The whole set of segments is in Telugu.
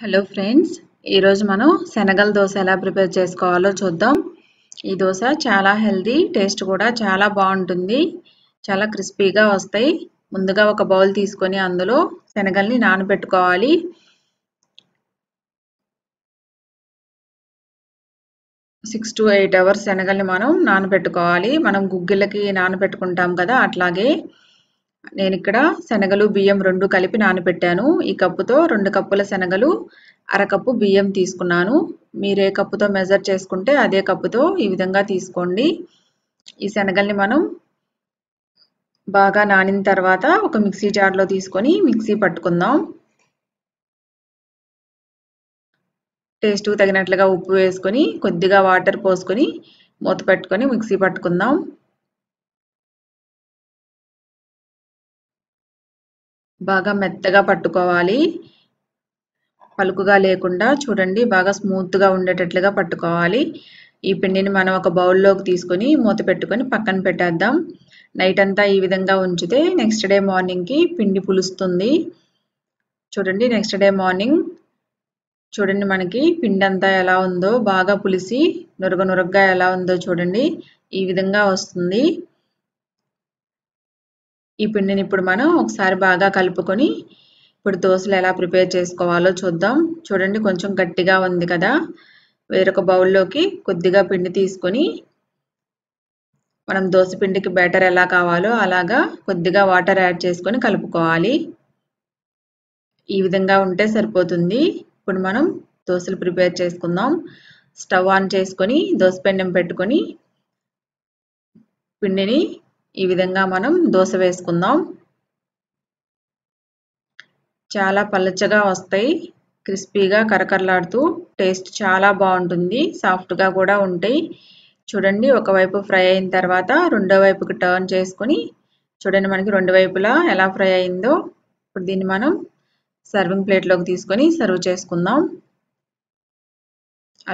హలో ఫ్రెండ్స్ ఈరోజు మనం శనగల దోశ ఎలా ప్రిపేర్ చేసుకోవాలో చూద్దాం ఈ దోశ చాలా హెల్దీ టేస్ట్ కూడా చాలా బాగుంటుంది చాలా క్రిస్పీగా వస్తాయి ముందుగా ఒక బౌల్ తీసుకొని అందులో శనగల్ని నానబెట్టుకోవాలి సిక్స్ టు ఎయిట్ అవర్స్ శనగల్ని మనం నానబెట్టుకోవాలి మనం గుగ్గిళ్ళకి నానబెట్టుకుంటాం కదా అట్లాగే నేను ఇక్కడ శనగలు బియ్యం రెండు కలిపి నానబెట్టాను ఈ కప్పుతో రెండు కప్పుల శనగలు అరకప్పు బియ్యం తీసుకున్నాను మీరు ఏ కప్పుతో మెజర్ చేసుకుంటే అదే కప్పుతో ఈ విధంగా తీసుకోండి ఈ శనగల్ని మనం బాగా నానిన తర్వాత ఒక మిక్సీ జార్లో తీసుకొని మిక్సీ పట్టుకుందాం టేస్ట్ తగినట్లుగా ఉప్పు వేసుకొని కొద్దిగా వాటర్ పోసుకొని మూత పెట్టుకొని మిక్సీ పట్టుకుందాం బాగా మెత్తగా పట్టుకోవాలి పలుకుగా లేకుండా చూడండి బాగా స్మూత్గా ఉండేటట్లుగా పట్టుకోవాలి ఈ పిండిని మనం ఒక బౌల్లోకి తీసుకొని మూత పెట్టుకొని పక్కన పెట్టేద్దాం నైట్ అంతా ఈ విధంగా ఉంచితే నెక్స్ట్ డే మార్నింగ్కి పిండి పులుస్తుంది చూడండి నెక్స్ట్ డే మార్నింగ్ చూడండి మనకి పిండి అంతా ఎలా ఉందో బాగా పులిసి నురగ నురగగా ఎలా ఉందో చూడండి ఈ విధంగా వస్తుంది ఇప్పుడు నేను ఇప్పుడు మనం ఒకసారి బాగా కలుపుకొని ఇప్పుడు దోశలు ఎలా ప్రిపేర్ చేసుకోవాలో చూద్దాం చూడండి కొంచెం గట్టిగా ఉంది కదా వేరొక బౌల్లోకి కొద్దిగా పిండి తీసుకొని మనం దోశ పిండికి బ్యాటర్ ఎలా కావాలో అలాగా కొద్దిగా వాటర్ యాడ్ చేసుకొని కలుపుకోవాలి ఈ విధంగా ఉంటే సరిపోతుంది ఇప్పుడు మనం దోశలు ప్రిపేర్ చేసుకుందాం స్టవ్ ఆన్ చేసుకొని దోశ పిండిని పెట్టుకొని పిండిని ఈ విధంగా మనం దోశ వేసుకుందాం చాలా పలచగా వస్తాయి క్రిస్పీగా కరకరలాడుతూ టేస్ట్ చాలా బాగుంటుంది సాఫ్ట్గా కూడా ఉంటాయి చూడండి ఒకవైపు ఫ్రై అయిన తర్వాత రెండో వైపుకి టర్న్ చేసుకుని చూడండి మనకి రెండు వైపులా ఎలా ఫ్రై అయిందో ఇప్పుడు దీన్ని మనం సర్వింగ్ ప్లేట్లోకి తీసుకొని సర్వ్ చేసుకుందాం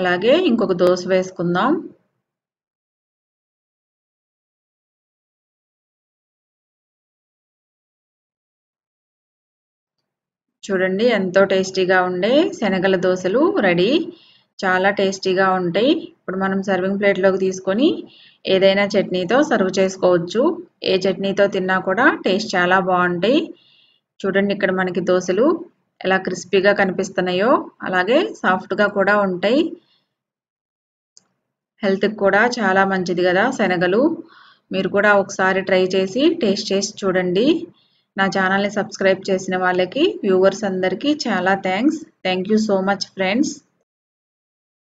అలాగే ఇంకొక దోశ వేసుకుందాం చూడండి ఎంతో టేస్టీగా ఉండే శనగల దోశలు రెడీ చాలా టేస్టీగా ఉంటాయి ఇప్పుడు మనం సర్వింగ్ ప్లేట్లోకి తీసుకొని ఏదైనా చట్నీతో సర్వ్ చేసుకోవచ్చు ఏ చట్నీతో తిన్నా కూడా టేస్ట్ చాలా బాగుంటాయి చూడండి ఇక్కడ మనకి దోశలు ఎలా క్రిస్పీగా కనిపిస్తున్నాయో అలాగే సాఫ్ట్గా కూడా ఉంటాయి హెల్త్కి కూడా చాలా మంచిది కదా శనగలు మీరు కూడా ఒకసారి ట్రై చేసి టేస్ట్ చేసి చూడండి నా ఛానల్ని సబ్స్క్రైబ్ చేసిన వాళ్ళకి వ్యూవర్స్ అందరికీ చాలా thanks thank you so much friends